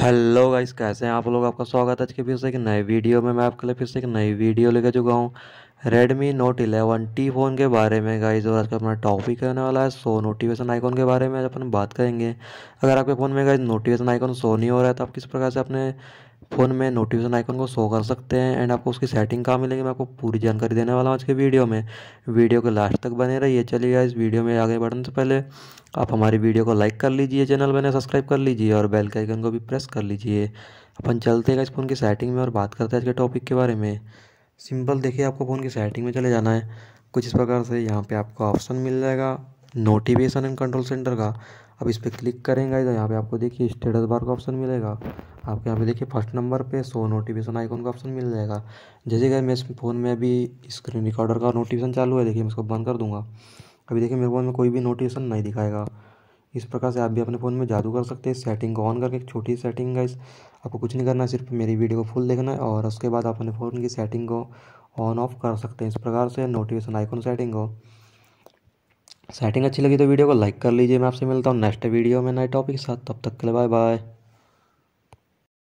hello guys कैसे हैं आप लोग आपका स्वागत है आज के फिर से एक नए वीडियो में मैं आपके लिए फिर से एक नई वीडियो लेकर चुका हूँ रेडमी नोट 11 टी फ़ोन के बारे में गाइस और आज का अपना टॉपिक रहने वाला है सो नोटिफिकेशन आइकॉन के बारे में आज अपन बात करेंगे अगर आपके फ़ोन में गाइस नोटिफिकेशन आइकॉन सो नहीं हो रहा है तो आप किस प्रकार से अपने फ़ोन में नोटिफिकेशन आइकन को शो कर सकते हैं एंड आपको उसकी सेटिंग कहाँ मिलेगी मैं आपको पूरी जानकारी देने वाला हूँ आज के वीडियो में वीडियो के लास्ट तक बने रहिए चलिए इस वीडियो में आगे बढ़ने से पहले आप हमारी वीडियो को लाइक कर लीजिए चैनल बने सब्सक्राइब कर लीजिए और बेल के आइकन को भी प्रेस कर लीजिए अपन चलते हैं इस फ़ोन की सेटिंग में और बात करते हैं आज के टॉपिक के बारे में सिंपल देखिए आपको फ़ोन की सेटिंग में चले जाना है कुछ इस प्रकार से यहाँ पे आपको ऑप्शन मिल जाएगा नोटिफिकेशन एंड कंट्रोल सेंटर का अब इस पर क्लिक करेंगे तो यहाँ पे आपको देखिए स्टेटस बार का ऑप्शन मिलेगा आपके यहाँ पे देखिए फर्स्ट नंबर पे सो नोटिफिकेशन आइकॉन का ऑप्शन मिल जाएगा जैसे कि मैं इस फ़ोन में अभी स्क्रीन रिकॉर्डर का नोटिफिकेशन चालू है देखिए मैं इसको बंद कर दूंगा अभी देखिए मेरे फ़ोन में कोई भी नोटिफिकेशन नहीं दिखाएगा इस प्रकार से आप भी अपने फ़ोन में जादू कर सकते हैं सेटिंग को ऑन करके एक छोटी सेटिंग का इस आपको कुछ नहीं करना है सिर्फ मेरी वीडियो को फुल देखना है और उसके बाद आप अपने फ़ोन की सेटिंग को ऑन ऑफ कर सकते हैं इस प्रकार से नोटिफिकेशन आइकॉन सेटिंग को सेटिंग अच्छी लगी तो वीडियो को लाइक कर लीजिए मैं आपसे मिलता हूँ नेक्स्ट वीडियो में नए टॉपिक के साथ तब तक के लिए बाय बाय